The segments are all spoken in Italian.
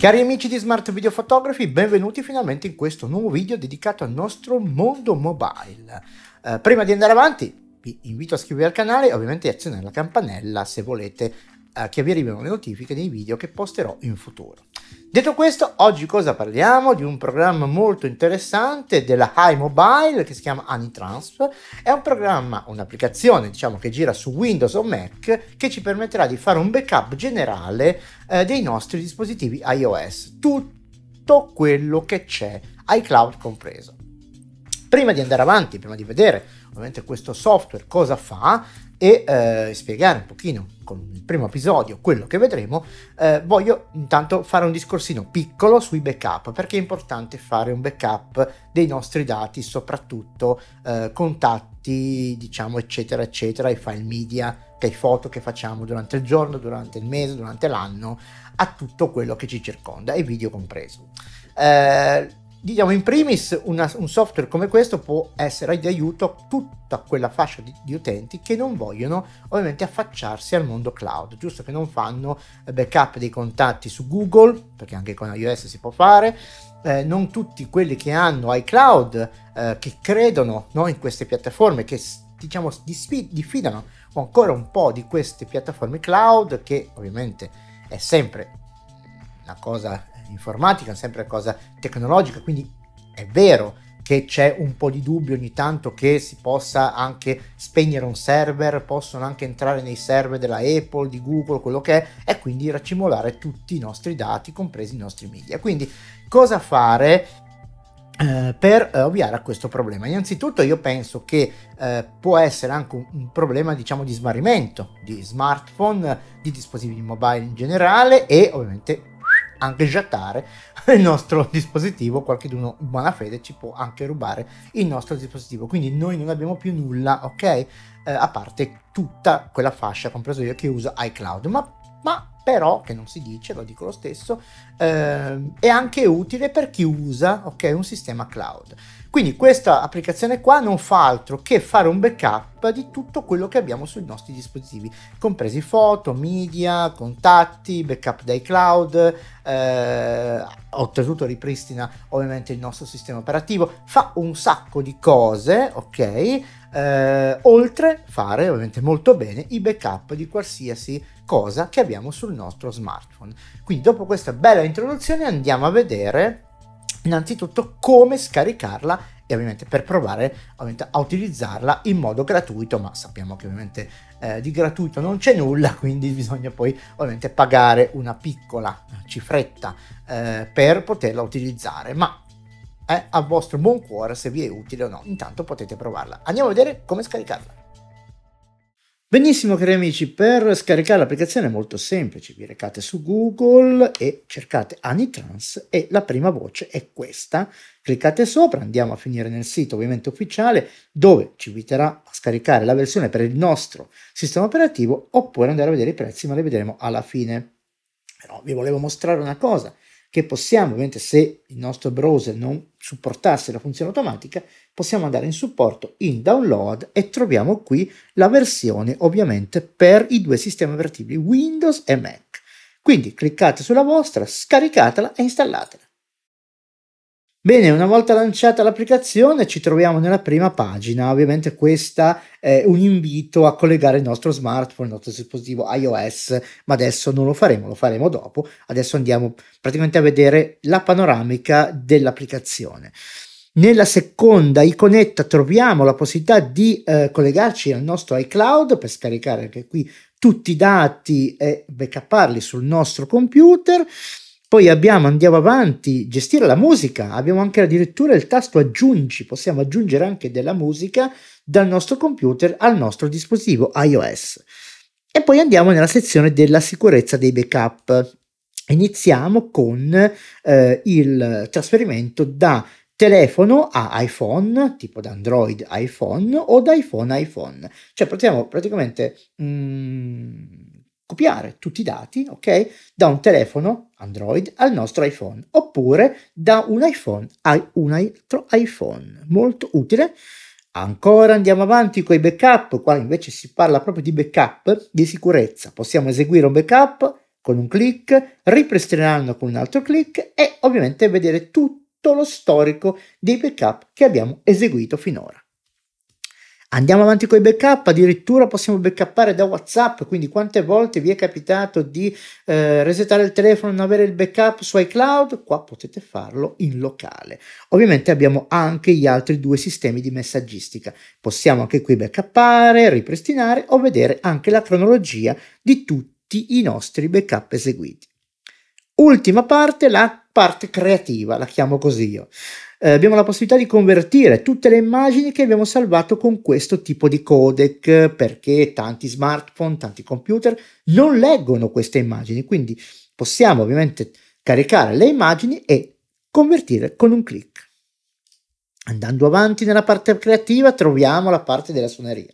Cari amici di Smart Video Photography, benvenuti finalmente in questo nuovo video dedicato al nostro mondo mobile. Eh, prima di andare avanti, vi invito a iscrivervi al canale e ovviamente azionare la campanella se volete eh, che vi arrivino le notifiche dei video che posterò in futuro. Detto questo, oggi cosa parliamo? Di un programma molto interessante della iMobile che si chiama AniTransfer. È un programma, un'applicazione diciamo che gira su Windows o Mac che ci permetterà di fare un backup generale eh, dei nostri dispositivi iOS. Tutto quello che c'è, iCloud compreso. Prima di andare avanti, prima di vedere ovviamente questo software cosa fa e eh, spiegare un pochino con il primo episodio quello che vedremo, eh, voglio intanto fare un discorsino piccolo sui backup perché è importante fare un backup dei nostri dati, soprattutto eh, contatti, diciamo, eccetera, eccetera, i file media che foto che facciamo durante il giorno, durante il mese, durante l'anno, a tutto quello che ci circonda, e video compreso. Eh, diciamo in primis una, un software come questo può essere di aiuto a tutta quella fascia di, di, utenti che non vogliono ovviamente affacciarsi al mondo cloud, giusto che non fanno eh, backup dei contatti su Google, perché anche con iOS si può fare, eh, non tutti quelli che hanno iCloud, eh, che credono no, in queste piattaforme, che diciamo disfi- diffidano ancora un po' di queste piattaforme cloud, che ovviamente è sempre una cosa informatica, sempre cosa tecnologica, quindi è vero che c'è un po' di dubbio ogni tanto che si possa anche spegnere un server, possono anche entrare nei server della Apple, di Google, quello che è, e quindi raccimolare tutti i nostri dati, compresi i nostri media. Quindi cosa fare? Eh, per eh, ovviare a questo problema, innanzitutto io penso che eh, può essere anche un, un, problema, diciamo, di smarrimento di smartphone, di dispositivi mobile in generale e ovviamente anche giattare il nostro dispositivo, qualcuno in buona fede ci può anche rubare il nostro dispositivo, quindi noi non abbiamo più nulla, ok? Eh, a parte tutta quella fascia, compreso io, che usa iCloud, ma, ma però, che non si dice, lo dico lo stesso, eh, è anche utile per chi usa okay, un sistema cloud. Quindi questa applicazione qua non fa altro che fare un backup di tutto quello che abbiamo sui nostri dispositivi, compresi foto, media, contatti, backup dai cloud, eh, oltretutto ripristina ovviamente il nostro sistema operativo, fa un sacco di cose, ok? Eh, oltre fare ovviamente molto bene i backup di qualsiasi cosa che abbiamo sul nostro smartphone. Quindi dopo questa bella introduzione andiamo a vedere innanzitutto come scaricarla e ovviamente per provare ovviamente, a utilizzarla in modo gratuito, ma sappiamo che ovviamente eh, di gratuito non c'è nulla, quindi bisogna poi ovviamente pagare una piccola cifretta eh, per poterla utilizzare, ma è a vostro buon cuore se vi è utile o no, intanto potete provarla. Andiamo a vedere come scaricarla. Benissimo cari amici, per scaricare l'applicazione è molto semplice, vi recate su Google e cercate Anitrans e la prima voce è questa, cliccate sopra, andiamo a finire nel sito ovviamente ufficiale dove ci inviterà a scaricare la versione per il nostro sistema operativo oppure andare a vedere i prezzi ma li vedremo alla fine. Però vi volevo mostrare una cosa, che possiamo, ovviamente se il nostro browser non supportasse la funzione automatica, possiamo andare in supporto in download e troviamo qui la versione ovviamente per i due sistemi operativi Windows e Mac. Quindi cliccate sulla vostra, scaricatela e installatela. Bene, una volta lanciata l'applicazione ci troviamo nella prima pagina, ovviamente questa è un invito a collegare il nostro smartphone, il nostro dispositivo iOS, ma adesso non lo faremo, lo faremo dopo, adesso andiamo praticamente a vedere la panoramica dell'applicazione. Nella seconda iconetta troviamo la possibilità di eh, collegarci al nostro iCloud per scaricare anche qui tutti i dati e backuparli sul nostro computer. Poi abbiamo, andiamo avanti, gestire la musica, abbiamo anche addirittura il tasto aggiungi, possiamo aggiungere anche della musica dal nostro computer al nostro dispositivo iOS. E poi andiamo nella sezione della sicurezza dei backup. Iniziamo con eh, il trasferimento da telefono a iPhone, tipo da Android iPhone o da iPhone iPhone. Cioè possiamo praticamente... Mm, copiare tutti i dati, ok? Da un telefono Android al nostro iPhone oppure da un iPhone a un altro iPhone. Molto utile. Ancora andiamo avanti con i backup, qua invece si parla proprio di backup di sicurezza. Possiamo eseguire un backup con un clic, ripristinarlo con un altro clic e ovviamente vedere tutto lo storico dei backup che abbiamo eseguito finora. Andiamo avanti con i backup, addirittura possiamo backuppare da WhatsApp, quindi quante volte vi è capitato di eh, resettare il telefono e non avere il backup su iCloud? Qua potete farlo in locale. Ovviamente abbiamo anche gli altri due sistemi di messaggistica. Possiamo anche qui backuppare, ripristinare o vedere anche la cronologia di tutti i nostri backup eseguiti. Ultima parte, la parte creativa, la chiamo così io eh, abbiamo la possibilità di convertire tutte le immagini che abbiamo salvato con questo tipo di codec perché tanti smartphone, tanti computer non leggono queste immagini, quindi possiamo ovviamente caricare le immagini e convertire con un clic. Andando avanti nella parte creativa troviamo la parte della suoneria.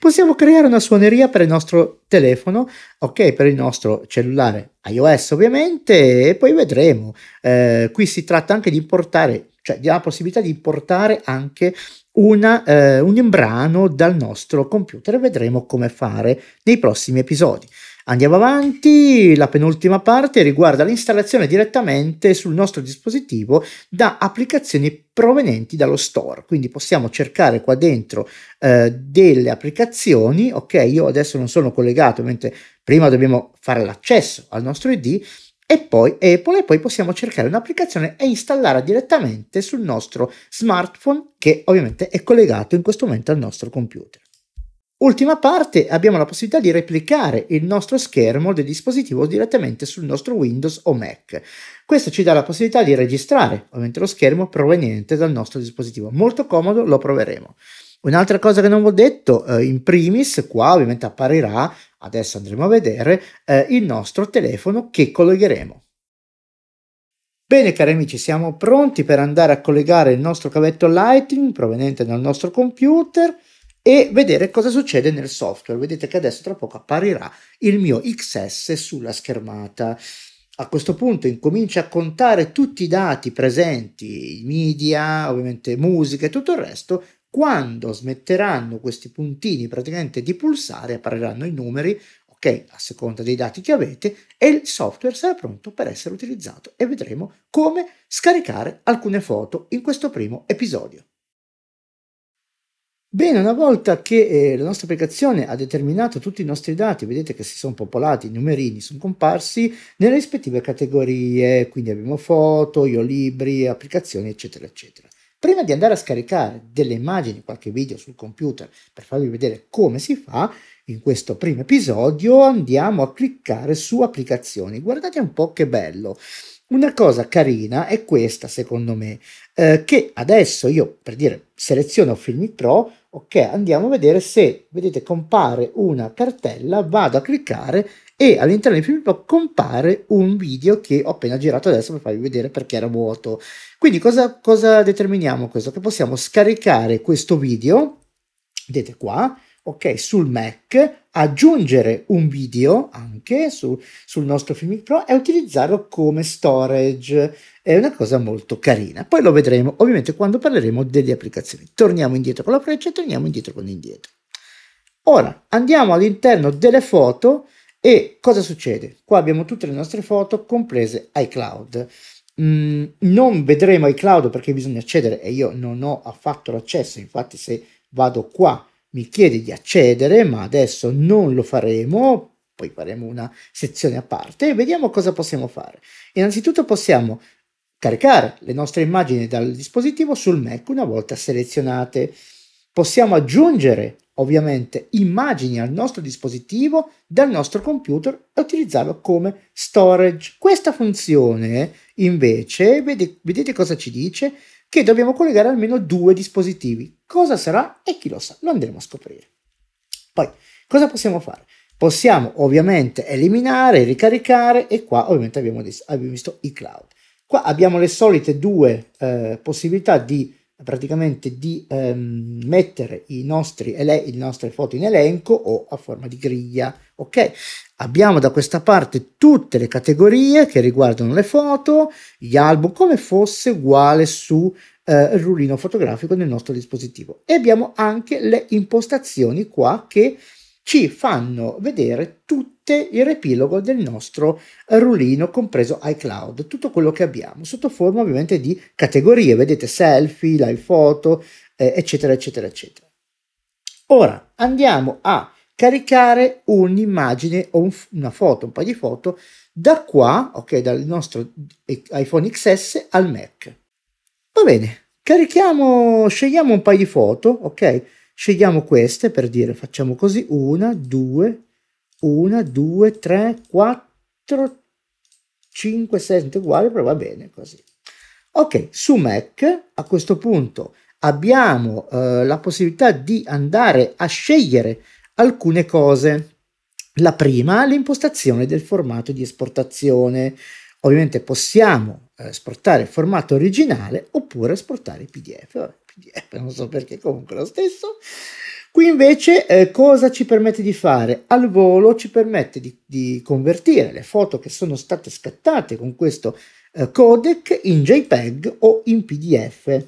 Possiamo creare una suoneria per il nostro telefono, ok, per il nostro cellulare iOS ovviamente, e poi vedremo. Eh, qui si tratta anche di importare cioè la possibilità di importare anche una, eh, un embrano dal nostro computer. Vedremo come fare nei prossimi episodi. Andiamo avanti, la penultima parte riguarda l'installazione direttamente sul nostro dispositivo da applicazioni provenienti dallo store, quindi possiamo cercare qua dentro eh, delle applicazioni, ok io adesso non sono collegato mentre prima dobbiamo fare l'accesso al nostro ID, e poi Apple e poi possiamo cercare un'applicazione e installarla direttamente sul nostro smartphone che ovviamente è collegato in questo momento al nostro computer. Ultima parte, abbiamo la possibilità di replicare il nostro schermo del dispositivo direttamente sul nostro Windows o Mac. Questo ci dà la possibilità di registrare ovviamente lo schermo proveniente dal nostro dispositivo. Molto comodo, lo proveremo. Un'altra cosa che non vi ho detto, eh, in primis, qua ovviamente apparirà adesso andremo a vedere eh, il nostro telefono che collegheremo. Bene cari amici, siamo pronti per andare a collegare il nostro cavetto Lightning proveniente dal nostro computer e vedere cosa succede nel software. Vedete che adesso tra poco apparirà il mio XS sulla schermata. A questo punto incomincia a contare tutti i dati presenti, i media, ovviamente musica e tutto il resto, quando smetteranno questi puntini praticamente di pulsare, appariranno i numeri, ok, a seconda dei dati che avete, e il software sarà pronto per essere utilizzato e vedremo come scaricare alcune foto in questo primo episodio. Bene, una volta che eh, la nostra applicazione ha determinato tutti i nostri dati, vedete che si sono popolati, i numerini sono comparsi nelle rispettive categorie, quindi abbiamo foto, io libri, applicazioni, eccetera, eccetera prima di andare a scaricare delle immagini, qualche video sul computer per farvi vedere come si fa, in questo primo episodio andiamo a cliccare su applicazioni. Guardate un po' che bello. Una cosa carina è questa, secondo me, eh, che adesso io, per dire, seleziono Filmi Pro, ok, andiamo a vedere se, vedete, compare una cartella, vado a cliccare e all'interno del film compare un video che ho appena girato adesso per farvi vedere perché era vuoto. Quindi cosa, cosa determiniamo questo? Che possiamo scaricare questo video, vedete qua, ok, sul Mac, aggiungere un video anche su, sul nostro Filmic Pro e utilizzarlo come storage. È una cosa molto carina. Poi lo vedremo ovviamente quando parleremo delle applicazioni. Torniamo indietro con la freccia e torniamo indietro con l'indietro. Ora andiamo all'interno delle foto e cosa succede? Qua abbiamo tutte le nostre foto, comprese iCloud. Mm, non vedremo iCloud perché bisogna accedere e io non ho affatto l'accesso, infatti se vado qua mi chiede di accedere, ma adesso non lo faremo, poi faremo una sezione a parte e vediamo cosa possiamo fare. Innanzitutto possiamo caricare le nostre immagini dal dispositivo sul Mac una volta selezionate. Possiamo aggiungere ovviamente immagini al nostro dispositivo dal nostro computer e utilizzarlo come storage. Questa funzione invece, vede, vedete cosa ci dice? Che dobbiamo collegare almeno due dispositivi. Cosa sarà e chi lo sa, lo andremo a scoprire. Poi, cosa possiamo fare? Possiamo ovviamente eliminare, ricaricare e qua ovviamente abbiamo, abbiamo visto i cloud. Qua abbiamo le solite due eh, possibilità di praticamente di ehm, mettere i nostri ele- le nostre foto in elenco o a forma di griglia. Ok, abbiamo da questa parte tutte le categorie che riguardano le foto, gli album, come fosse uguale su eh, il rullino fotografico nel nostro dispositivo. E abbiamo anche le impostazioni qua che ci fanno vedere tutte tutte il riepilogo del nostro rulino, compreso iCloud, tutto quello che abbiamo, sotto forma ovviamente di categorie, vedete selfie, live photo, eh, eccetera, eccetera, eccetera. Ora andiamo a caricare un'immagine o un, una foto, un paio di foto, da qua, ok, dal nostro iPhone XS al Mac. Va bene, carichiamo, scegliamo un paio di foto, ok? Scegliamo queste per dire, facciamo così, una, due, 1, 2, 3, 4, 5, 6, sono uguali, però va bene così. Ok, su Mac a questo punto abbiamo eh, la possibilità di andare a scegliere alcune cose. La prima, l'impostazione del formato di esportazione. Ovviamente possiamo eh, esportare il formato originale oppure esportare i PDF. PDF, non so perché, comunque lo stesso. Qui invece eh, cosa ci permette di fare? Al volo ci permette di, di, convertire le foto che sono state scattate con questo eh, codec in JPEG o in PDF.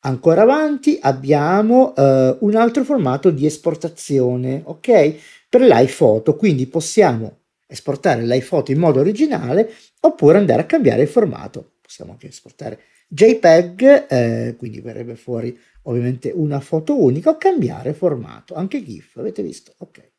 Ancora avanti abbiamo eh, un altro formato di esportazione, ok? Per l'iPhoto, quindi possiamo esportare l'iPhoto in modo originale oppure andare a cambiare il formato. Possiamo anche esportare JPEG, eh, quindi verrebbe fuori ovviamente una foto unica o cambiare formato, anche GIF, avete visto? Ok.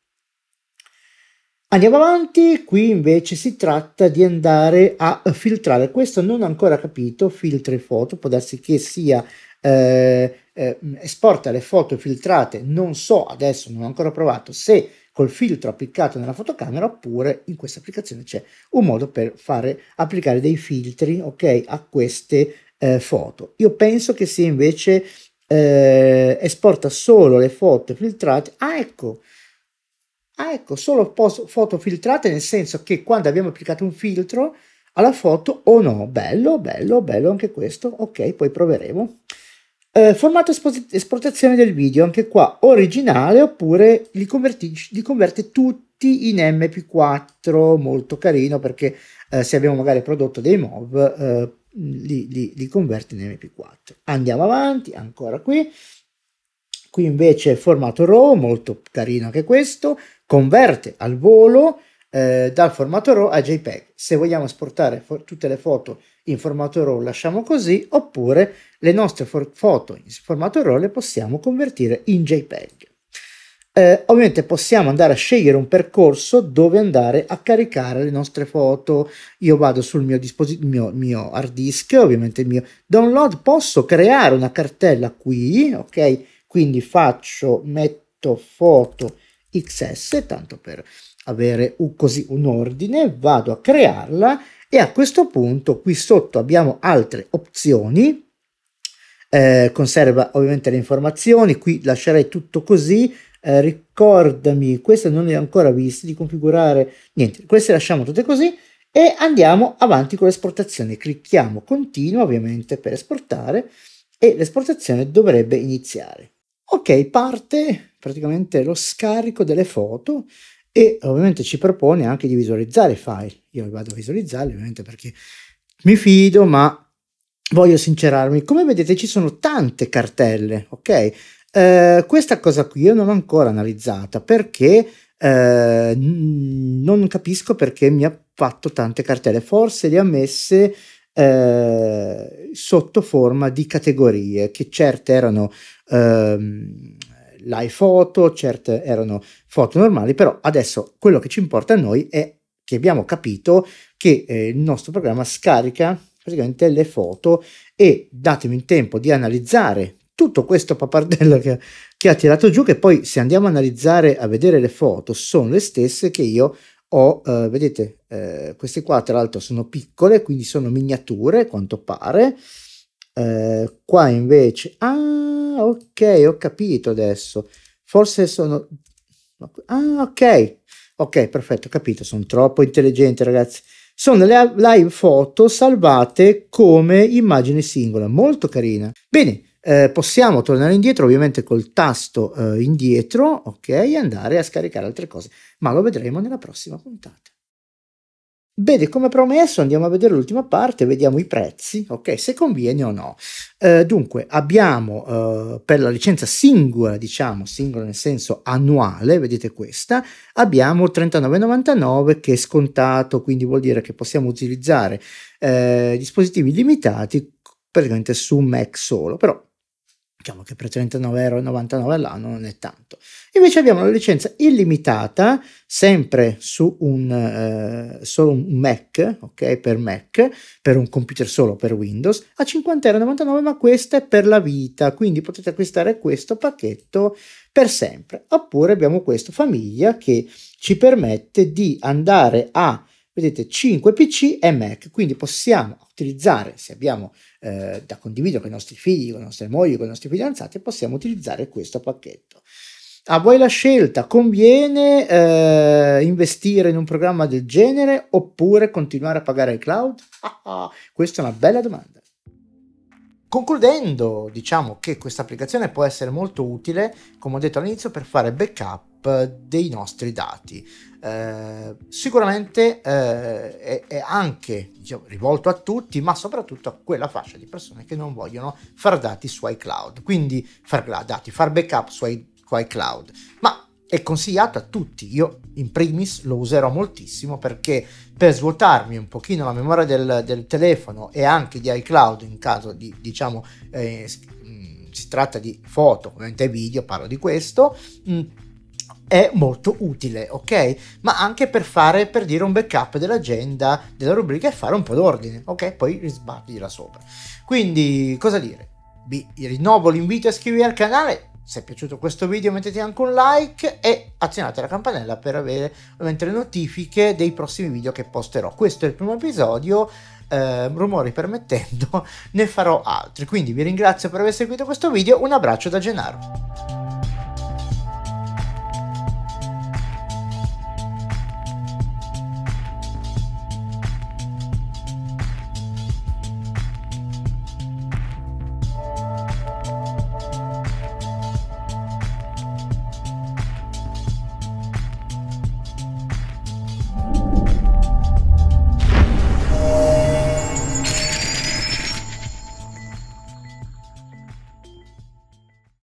Andiamo avanti, qui invece si tratta di andare a filtrare, questo non ho ancora capito, filtri foto, può darsi che sia eh, eh, esporta le foto filtrate, non so adesso, non ho ancora provato se col filtro applicato nella fotocamera oppure in questa applicazione c'è un modo per fare applicare dei filtri ok a queste eh, foto io penso che sia invece eh, esporta solo le foto filtrate. Ah, ecco. Ah, ecco, solo foto filtrate nel senso che quando abbiamo applicato un filtro alla foto o oh no, bello, bello, bello anche questo. Ok, poi proveremo. Eh, formato esportazione del video, anche qua originale oppure li, li converte tutti in MP4, molto carino perché eh, se abbiamo magari prodotto dei MOV eh, li, li, li converti in mp4 andiamo avanti ancora qui qui invece formato RAW molto carino anche questo converte al volo eh, dal formato RAW a JPEG se vogliamo esportare tutte le foto in formato RAW lasciamo così oppure le nostre foto in formato RAW le possiamo convertire in JPEG eh, ovviamente possiamo andare a scegliere un percorso dove andare a caricare le nostre foto. Io vado sul mio, disposi- mio, mio hard disk, ovviamente il mio download, posso creare una cartella qui, ok? Quindi faccio, metto foto XS, tanto per avere un, così un ordine, vado a crearla e a questo punto qui sotto abbiamo altre opzioni. Eh, conserva ovviamente le informazioni, qui lascerei tutto così, eh, ricordami, questa non è ancora vista, di configurare niente, queste lasciamo tutte così e andiamo avanti con l'esportazione, clicchiamo continua ovviamente per esportare e l'esportazione dovrebbe iniziare. Ok, parte praticamente lo scarico delle foto e ovviamente ci propone anche di visualizzare i file. Io vado a visualizzarli ovviamente perché mi fido, ma voglio sincerarmi. Come vedete ci sono tante cartelle, ok? Eh, questa cosa qui io non l'ho ancora analizzata perché eh, non capisco perché mi ha fatto tante cartelle, forse le ha messe eh, sotto forma di categorie che certe erano ehm, live foto, certe erano foto normali, però adesso quello che ci importa a noi è che abbiamo capito che eh, il nostro programma scarica praticamente le foto e datemi il tempo di analizzare tutto questo papardello che, che, ha tirato giù, che poi se andiamo a analizzare, a vedere le foto, sono le stesse che io ho, eh, vedete, eh, queste qua tra l'altro sono piccole, quindi sono miniature, quanto pare. Eh, qua invece, ah, ok, ho capito adesso. Forse sono... Ah, ok, ok, perfetto, ho capito, sono troppo intelligente ragazzi sono le live foto salvate come immagine singola, molto carina. Bene, eh, possiamo tornare indietro ovviamente col tasto eh, indietro, ok, e andare a scaricare altre cose, ma lo vedremo nella prossima puntata. Bene, come promesso andiamo a vedere l'ultima parte, vediamo i prezzi, ok, se conviene o no. Eh, dunque, abbiamo eh, per la licenza singola, diciamo, singola nel senso annuale, vedete questa, abbiamo 39,99 che è scontato, quindi vuol dire che possiamo utilizzare eh, dispositivi limitati praticamente su Mac solo, però diciamo che per 39,99 euro all'anno non è tanto. Invece abbiamo la licenza illimitata, sempre su un, eh, solo un Mac, ok, per Mac, per un computer solo per Windows, a 50,99 euro, ma questa è per la vita, quindi potete acquistare questo pacchetto per sempre. Oppure abbiamo questo famiglia che ci permette di andare a vedete 5 PC e Mac, quindi possiamo utilizzare, se abbiamo eh, da condividere con i nostri figli, con le nostre mogli, con i nostri fidanzati, possiamo utilizzare questo pacchetto. A voi la scelta, conviene eh, investire in un programma del genere oppure continuare a pagare il cloud? Ah, ah, questa è una bella domanda. Concludendo, diciamo che questa applicazione può essere molto utile, come ho detto all'inizio, per fare backup eh, dei nostri dati. Eh, sicuramente eh, è, è, anche diciamo, rivolto a tutti, ma soprattutto a quella fascia di persone che non vogliono far dati su iCloud, quindi far dati, far backup su iCloud. Ma è consigliato a tutti. Io in primis lo userò moltissimo perché per svuotarmi un pochino la memoria del, del telefono e anche di iCloud in caso di diciamo eh, mm, si tratta di foto, ovviamente video, parlo di questo. Mh, mm, è molto utile, ok? Ma anche per fare, per dire, un backup dell'agenda, della rubrica e fare un po' d'ordine, ok? Poi risbatti là sopra. Quindi, cosa dire? Vi rinnovo l'invito a iscrivervi al canale, se è piaciuto questo video mettete anche un like e azionate la campanella per avere ovviamente le notifiche dei prossimi video che posterò. Questo è il primo episodio, eh, rumori permettendo, ne farò altri. Quindi vi ringrazio per aver seguito questo video, un abbraccio da Gennaro.